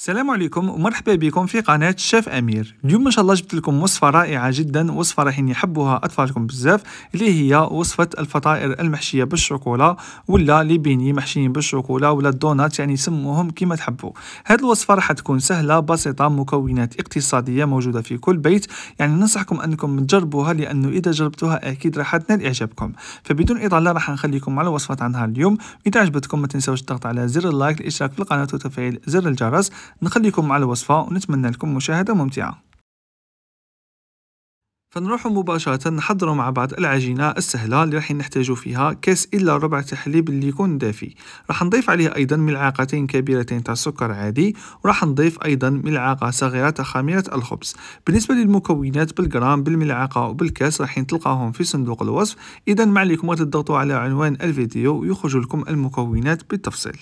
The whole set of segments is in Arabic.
السلام عليكم ومرحبا بكم في قناة شيف أمير اليوم إن شاء الله جبت لكم وصفة رائعة جدا وصفة راح يحبوها أطفالكم بزاف اللي هي وصفة الفطائر المحشية بالشوكولا ولا ليبيني محشيين بالشوكولا ولا الدونات يعني سموهم كما تحبوا هذه الوصفة راح تكون سهلة بسيطة مكونات اقتصادية موجودة في كل بيت يعني ننصحكم أنكم تجربوها لأنه إذا جربتوها أكيد راح تنال إعجابكم فبدون إطالة راح نخليكم على وصفة عن نهار اليوم إذا عجبتكم ما تنسوش الضغط على زر اللايك الاشتراك في القناة وتفعيل زر الجرس نخليكم مع الوصفة ونتمنى لكم مشاهدة ممتعة فنروح مباشرة نحضر مع بعض العجينة السهلة اللي راح نحتاجو فيها كاس إلا ربع تحليب حليب اللي يكون دافي راح نضيف عليه أيضا ملعقتين كبيرتين تاع سكر عادي وراح نضيف أيضا ملعقة صغيرة تاع خميرة الخبز بالنسبة للمكونات بالجرام بالملعقة وبالكاس راح تلقاهم في صندوق الوصف إذا ما عليكم وتضغطوا على عنوان الفيديو ويخرج لكم المكونات بالتفصيل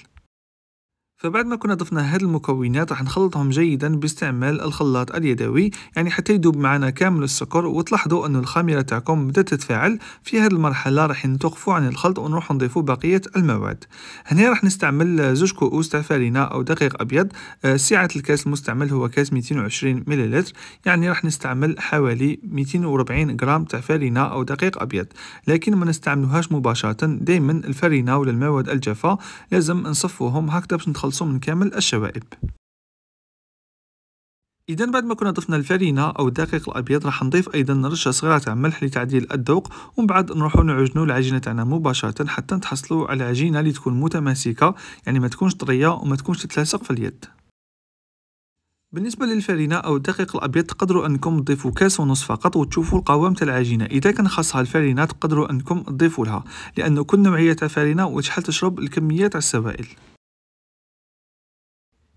فبعد ما كنا ضفنا هاد المكونات راح نخلطهم جيدا باستعمال الخلاط اليدوي يعني حتى يذوب معنا كامل السكر وتلاحظوا ان الخميره تاعكم بدات تتفاعل في هاد المرحله راح نتوقفوا عن الخلط ونروح نضيفوا بقيه المواد هنا راح نستعمل زوج كؤوس تاع فارينة او دقيق ابيض آه، سعه الكاس المستعمل هو كاس 220 مللتر يعني راح نستعمل حوالي 240 غرام تاع فارينة او دقيق ابيض لكن ما نستعملوهاش مباشره دائما الفارينة ولا المواد الجافه لازم نصفوهم هكذا باش يتخلصوا من كامل الشوائب اذا بعد ما كنا ضفنا الفرينه او الدقيق الابيض راح نضيف ايضا رشه صغيره تاع ملح لتعديل الذوق ومن بعد نروحو نعجنوا العجينه تاعنا مباشره حتى نتحصلوا على عجينه اللي تكون متماسكه يعني ما تكونش طريه وما تكونش تتلاصق في اليد بالنسبه للفرينه او الدقيق الابيض تقدروا انكم تضيفوا كاس ونص فقط وتشوفوا القوام تاع العجينه اذا كان خاصها الفرينه تقدروا انكم تضيفوا لها لانه كل نوعيه تاع فرينه وشحال تشرب الكميه تاع السوائل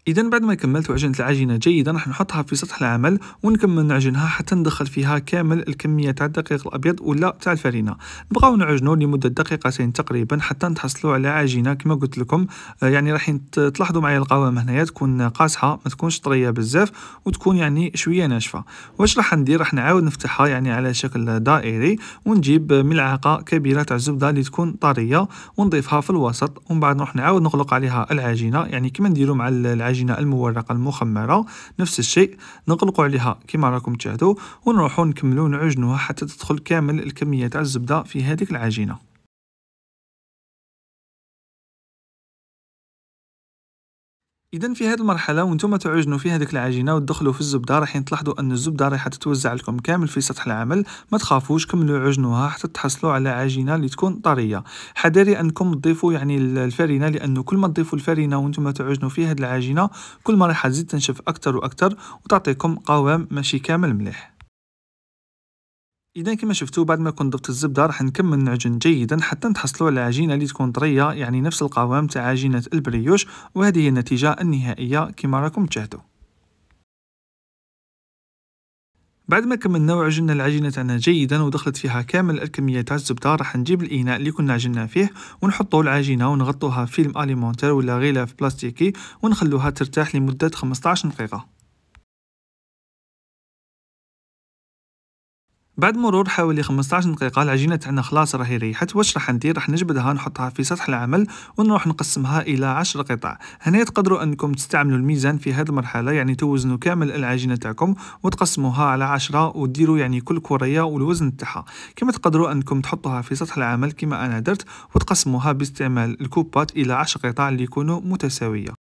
إذا بعد ما كملت وعجنت العجينة جيدا راح نحطها في سطح العمل ونكمل نعجنها حتى ندخل فيها كامل الكمية تاع الدقيق الأبيض ولا تاع الفرينة نبقاو نعجنو لمدة دقيقتين تقريبا حتى نتحصلوا على عجينة كما قلت لكم آه، يعني راح تلاحظوا معايا القوام هنايا تكون قاصحة ما تكونش طرية بزاف وتكون يعني شوية ناشفة واش راح ندير راح نعاود نفتحها يعني على شكل دائري ونجيب ملعقة كبيرة تاع الزبدة اللي تكون طرية ونضيفها في الوسط ومن بعد نروح نعاود نغلق عليها العجينة يعني كما نديرو مع العجينة العجينه المورقه المخمره نفس الشيء نغلقوا عليها كما راكم تشاهدوا ونروحوا نكملوا نعجنوها حتى تدخل كامل الكميه تاع الزبده في هذه العجينه اذا في هذه المرحله وانتم تعجنوا في هذيك العجينه وتدخلوا في الزبده راح تلاحظوا ان الزبده راح تتوزع لكم كامل في سطح العمل ما تخافوش كملوا عجنوها حتى تحصلوا على عجينه اللي تكون طريه حذري انكم تضيفوا يعني الفرينه لانه كل ما تضيفوا الفرينه وانتم تعجنوا في هذه العجينه كل ما راح تزيد تنشف اكثر واكثر وتعطيكم قوام ماشي كامل مليح اذا كما شفتوا بعد ما كنت ضفت الزبده راح نكمل نعجن جيدا حتى نتحصلوا على عجينه اللي تكون طريه يعني نفس القوام تاع عجينه البريوش وهذه هي النتيجه النهائيه كما راكم تشاهدوا بعد ما كملنا وعجننا العجينه تاعنا جيدا ودخلت فيها كامل الكميه تاع الزبده راح نجيب الاناء اللي كنا عجنا فيه ونحطوا العجينه ونغطوها فيلم اليمونتير ولا غلاف بلاستيكي ونخلوها ترتاح لمده 15 دقيقه بعد مرور حوالي 15 دقيقة العجينة تاعنا خلاص راهي ريحت واش راح ندير راح نجبدها نحطها في سطح العمل ونروح نقسمها إلى 10 قطع هنا تقدروا أنكم تستعملوا الميزان في هذه المرحلة يعني توزنوا كامل العجينة تاعكم وتقسموها على 10 وديروا يعني كل كرية والوزن تاعها كما تقدروا أنكم تحطوها في سطح العمل كما أنا درت وتقسموها باستعمال الكوبات إلى 10 قطع اللي يكونوا متساوية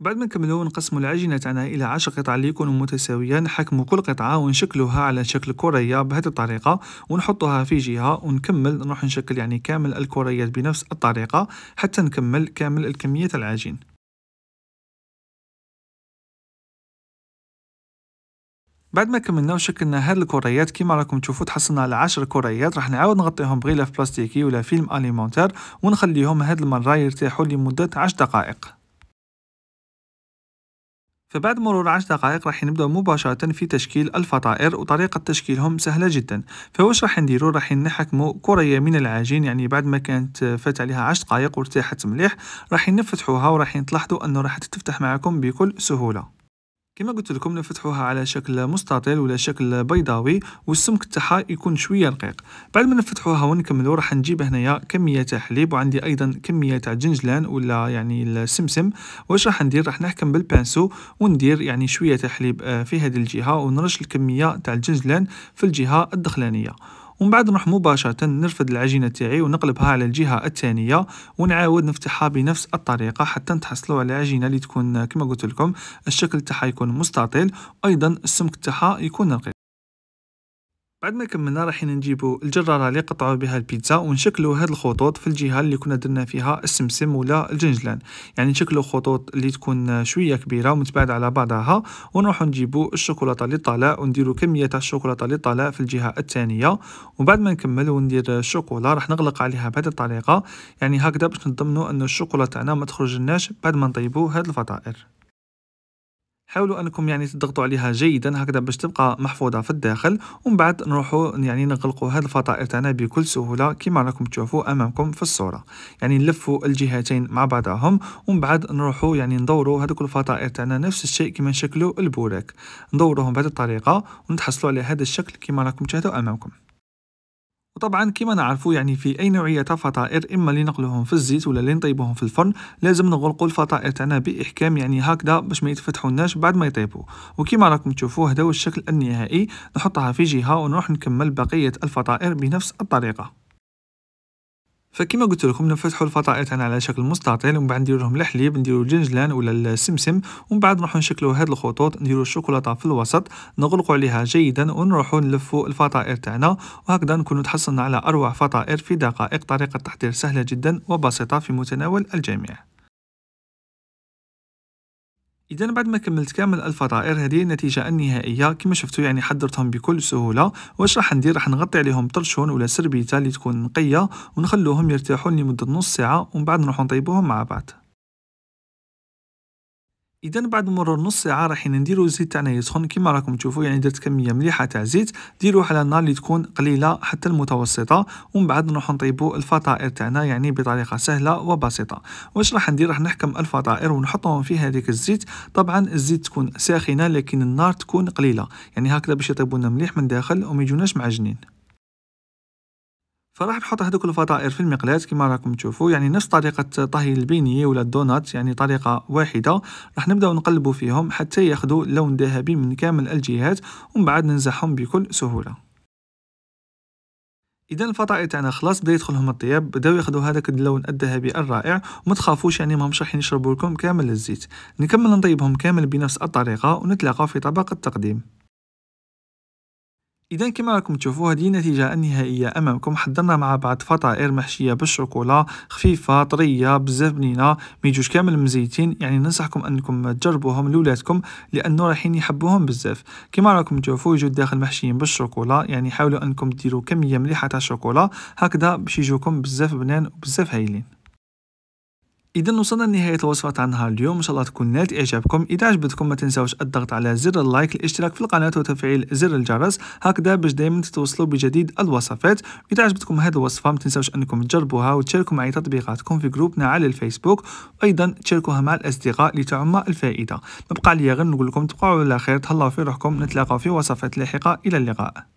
بعد ما نكملو نقسمو العجينة تاعنا إلى عشر قطع اللي يكونوا متساوية نحكمو كل قطعة ونشكلوها على شكل كرية بهذه الطريقة ونحطوها في جهة ونكمل نروح نشكل يعني كامل الكريات بنفس الطريقة حتى نكمل كامل الكمية العجين بعد ما كملنا وشكلنا هاد الكريات كيما راكم تشوفوا تحصلنا على 10 كريات راح نعاود نغطيهم بغلاف بلاستيكي ولا فيلم اليمونتير ونخليهم هاد المره يرتاحوا لمده 10 دقائق فبعد مرور 10 دقائق راح نبدأ مباشرة في تشكيل الفطائر وطريقة تشكيلهم سهلة جدا فواش راح نديرو راح نحكمو كرية من العجين يعني بعد ما كانت فات عليها 10 دقائق وارتاحت مليح راح نفتحوها وراح تلاحظوا انه راح تتفتح معكم بكل سهولة كما قلت لكم نفتحوها على شكل مستطيل ولا شكل بيضاوي والسمك تاعها يكون شويه رقيق بعد ما نفتحوها ونكملوا راح نجيب هنايا كميه تاع حليب وعندي ايضا كميه تاع جنجلان ولا يعني السمسم واش راح ندير راح نحكم بالبانسو وندير يعني شويه تاع حليب آه، في هذه الجهه ونرش الكميه تاع الجنجلان في الجهه الدخلانيه ومن بعد نروح مباشرة نرفد العجينة تاعي ونقلبها على الجهة الثانية ونعاود نفتحها بنفس الطريقة حتى نتحصلوا على عجينة اللي تكون كما قلت لكم الشكل تاعها يكون مستطيل أيضا السمك تاعها يكون رقيق بعد ما كملنا راح نجيبو الجراره اللي قطعوا بها البيتزا ونشكلو هاد الخطوط في الجهه اللي كنا درنا فيها السمسم ولا الجنجلان يعني نشكلو خطوط اللي تكون شويه كبيره ومتباعده على بعضها ونروحو نجيبو الشوكولاته اللي طالع ونديرو كميه الشوكولاته اللي طالع في الجهه الثانيه وبعد ما نكمل وندير الشوكولا راح نغلق عليها بهذه الطريقه يعني هكذا باش نضمنو ان الشوكولا تاعنا ما تخرج بعد ما نطيبو هاد الفطائر حاولوا انكم يعني تضغطوا عليها جيدا هكذا باش تبقى محفوظه في الداخل ومن بعد نروحوا يعني نغلقوا هاد الفطائر تاعنا بكل سهوله كما راكم تشوفوا امامكم في الصوره يعني نلفوا الجهتين مع بعضهم ومن بعد نروحوا يعني ندوروا هذوك الفطائر تاعنا نفس الشيء كما شكلوا البوراك ندوروهم بهذه الطريقه ونتحصلوا على هذا الشكل كما راكم تشاهدوا امامكم وطبعا كما نعرفوا يعني في اي نوعيه تاع فطائر اما اللي نقلوهم في الزيت ولا اللي نطيبوهم في الفرن لازم نغلقوا الفطائر تاعنا باحكام يعني هكذا باش ما يتفتحوناش بعد ما يطيبوا وكما راكم تشوفوا هذا هو الشكل النهائي نحطها في جهه ونروح نكمل بقيه الفطائر بنفس الطريقه فكما قلت لكم نفتحوا الفطائر تاعنا على شكل مستطيل ومن بعد نديرو لهم الحليب نديرو الجنجلان ولا السمسم ومن بعد نروحو نشكلو هاد الخطوط نديرو الشوكولاته في الوسط نغلقو عليها جيدا ونروحو نلفو الفطائر تاعنا وهكذا نكونو تحصلنا على اروع فطائر في دقائق طريقه تحضير سهله جدا وبسيطه في متناول الجميع اذا بعد ما كملت كامل الفطائر هذه النتيجه النهائيه كما شفتوا يعني حضرتهم بكل سهوله واش راح ندير راح نغطي عليهم طرشون ولا سربيته اللي تكون نقيه ونخلوهم يرتاحون لمده نص ساعه ومن بعد نروحو نطيبوهم مع بعض اذا بعد مرور نص ساعه راح نديرو الزيت تاعنا يسخن كيما راكم تشوفوا يعني درت كميه مليحه تاع زيت ديروه على النار اللي تكون قليله حتى المتوسطه ومن بعد نروحو نطيبو الفطائر تاعنا يعني بطريقه سهله وبسيطه واش راح ندير راح نحكم الفطائر ونحطهم في هذيك الزيت طبعا الزيت تكون ساخنه لكن النار تكون قليله يعني هكذا باش يطيبونا مليح من داخل وما يجوناش معجنين فراح نحط هذوك الفطائر في المقلاة كما راكم تشوفوا يعني نفس طريقة طهي البيني ولا الدونات يعني طريقة واحدة راح نبداو نقلبو فيهم حتى ياخذوا لون ذهبي من كامل الجهات ومن بعد ننزعهم بكل سهولة اذا الفطائر تاعنا خلاص بدا يدخلهم الطياب بداو ياخذوا هذاك اللون الذهبي الرائع وما تخافوش يعني ماهمش راح يشربوا لكم كامل الزيت نكمل نطيبهم كامل بنفس الطريقه ونتلاقاو في طبق التقديم إذا كما راكم تشوفوا هذه النتيجة النهائية أمامكم حضرنا مع بعض فطائر محشية بالشوكولا خفيفة طرية بزاف بنينة ميجوش كامل مزيتين يعني ننصحكم أنكم تجربوهم لولادكم لأنه رايحين يحبوهم بزاف كما راكم تشوفوا يجوا داخل محشيين بالشوكولا يعني حاولوا أنكم تديروا كمية مليحة تاع الشوكولا هكذا باش يجوكم بزاف بنان وبزاف هايلين اذا وصلنا لنهايه الوصفه تاع نهار اليوم ان شاء الله تكون نالت اعجابكم اذا عجبتكم ما تنساوش الضغط على زر اللايك الاشتراك في القناه وتفعيل زر الجرس هكذا باش دائما تتوصلوا بجديد الوصفات اذا عجبتكم هذه الوصفه ما تنساوش انكم تجربوها وتشاركوا معي تطبيقاتكم في جروبنا على الفيسبوك وايضا تشاركوها مع الاصدقاء لتعم الفائده بقى لي غير نقول لكم تبقوا على خير تهلاو في روحكم نتلاقاو في وصفات لاحقه الى اللقاء